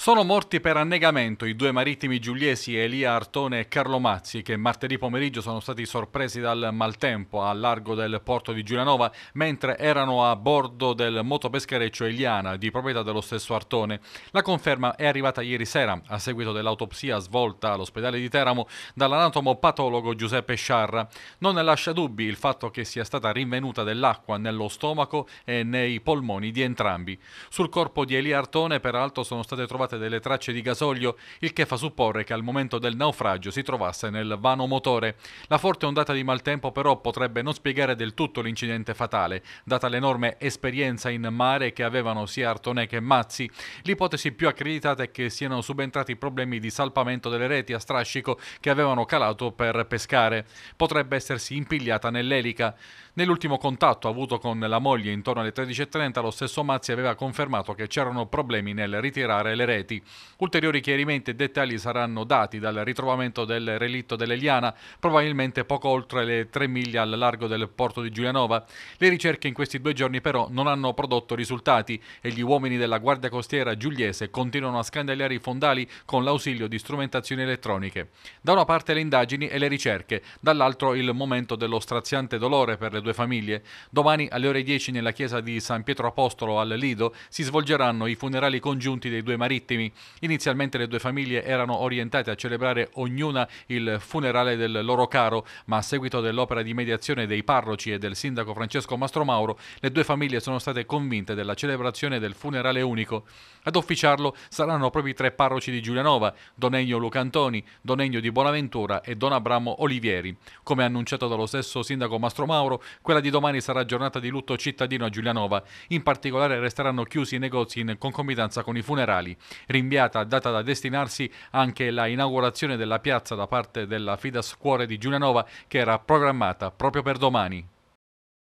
Sono morti per annegamento i due marittimi giuliesi Elia Artone e Carlo Mazzi che martedì pomeriggio sono stati sorpresi dal maltempo al largo del porto di Giulianova mentre erano a bordo del motopeschereccio Eliana di proprietà dello stesso Artone. La conferma è arrivata ieri sera a seguito dell'autopsia svolta all'ospedale di Teramo dall'anatomo patologo Giuseppe Sciarra. Non ne lascia dubbi il fatto che sia stata rinvenuta dell'acqua nello stomaco e nei polmoni di entrambi. Sul corpo di Elia Artone peraltro sono state trovate ritrovate delle tracce di gasolio, il che fa supporre che al momento del naufragio si trovasse nel vano motore. La forte ondata di maltempo però potrebbe non spiegare del tutto l'incidente fatale, data l'enorme esperienza in mare che avevano sia Artone che Mazzi. L'ipotesi più accreditata è che siano subentrati problemi di salpamento delle reti a strascico che avevano calato per pescare. Potrebbe essersi impigliata nell'elica. Nell'ultimo contatto avuto con la moglie intorno alle 13.30 lo stesso Mazzi aveva confermato che c'erano problemi nel ritirare le reti completi. Ulteriori chiarimenti e dettagli saranno dati dal ritrovamento del relitto dell'Eliana, probabilmente poco oltre le 3 miglia al largo del porto di Giulianova. Le ricerche in questi due giorni però non hanno prodotto risultati e gli uomini della Guardia Costiera giuliese continuano a scandagliare i fondali con l'ausilio di strumentazioni elettroniche. Da una parte le indagini e le ricerche, dall'altro il momento dello straziante dolore per le due famiglie. Domani alle ore 10 nella chiesa di San Pietro Apostolo al Lido si svolgeranno i funerali congiunti dei due mariti lettimi. Inizialmente le due famiglie erano orientate a celebrare ognuna il funerale del loro caro, ma a seguito dell'opera di mediazione dei parroci e del sindaco Francesco Mastromauro, le due famiglie sono state convinte della celebrazione del funerale unico. Ad officiarlo saranno proprio i tre parroci di Giulianova, Don Ennio Lucantoni, Don Ennio di Bonaventura e Don Abramo Olivieri. Come annunciato dallo stesso sindaco Mastromauro, quella di domani sarà giornata di lutto cittadino a Giulianova. In particolare resteranno chiusi i negozi in concomitanza con i funerali rinviata a data da destinarsi anche la inaugurazione della piazza da parte della Fidas Cuore di Giulianova che era programmata proprio per domani.